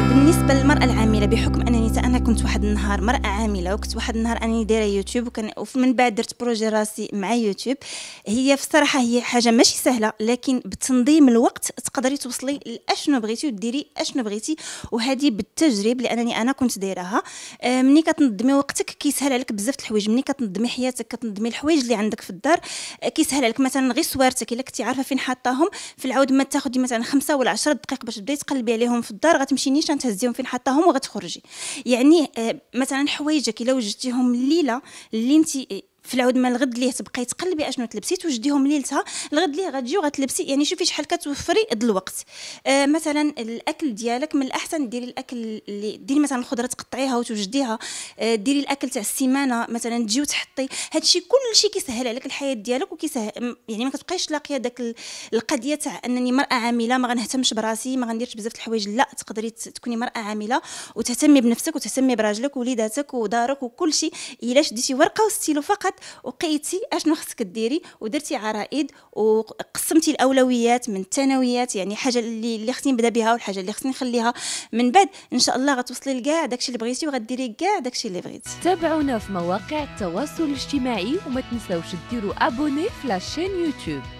بالنسبه للمراه العامله بحكم انني انا كنت واحد النهار مراه عامله وكنت واحد النهار انني دايره يوتيوب وكان ومن بعد درت بروجي راسي مع يوتيوب هي في الصراحه هي حاجه ماشي سهله لكن بتنظيم الوقت تقدري توصلي لاشنو بغيتي وديري اشنو بغيتي وهذه بالتجريب لانني انا كنت دايرها آه، ملي كتنظمي وقتك كيسهل عليك بزاف الحوايج ملي كتنظمي حياتك كتنظمي الحوايج اللي عندك في الدار آه، كيسهل عليك مثلا غير صورتك الا كنتي عارفه فين حاطاهم في العود ما تاخذي مثلا خمسة ولا 10 دقائق باش تبداي تقلبي عليهم في الدار غتمشي مشان تهزيهم فين حطاهم غتخرجي يعني آه، مثلا حوايجك الا وجدتيهم الليله اللي انت في العود من الغد ليه تبقاي تقلبي اشنو تلبسي توجديهم ليلتها الغد ليه غتجي وغتلبسي يعني شوفي شحال كتوفري د الوقت آه مثلا الاكل ديالك من الاحسن ديري الاكل اللي ديري مثلا الخضره تقطعيها وتوجديها آه ديري الاكل تاع السيمانه مثلا تجي وتحطي هادشي كلشي كيسهل عليك الحياه ديالك وكيسهل يعني ما كتبقايش لاقيه داك القضيه تاع انني مراه عامله ما غنهتمش براسي ما غنديرش بزاف الحوايج لا تقدري تكوني مراه عامله وتهتمي بنفسك وتهتمي براجلك ووليداتك ودارك وكلشي الا شديتي ورقه وستيلو فقط وقيتي اشنو خصك ديري ودرتي عرائد وقسمتي الاولويات من الثانويات يعني حاجه اللي اللي خصني نبدا بها والحاجه اللي خصني نخليها من بعد ان شاء الله غتوصلي لكاع داكشي اللي بغيتي وغديري كاع داكشي اللي بغيتي تابعونا في مواقع التواصل الاجتماعي وما تنساوش ديروا ابوني في لاشين يوتيوب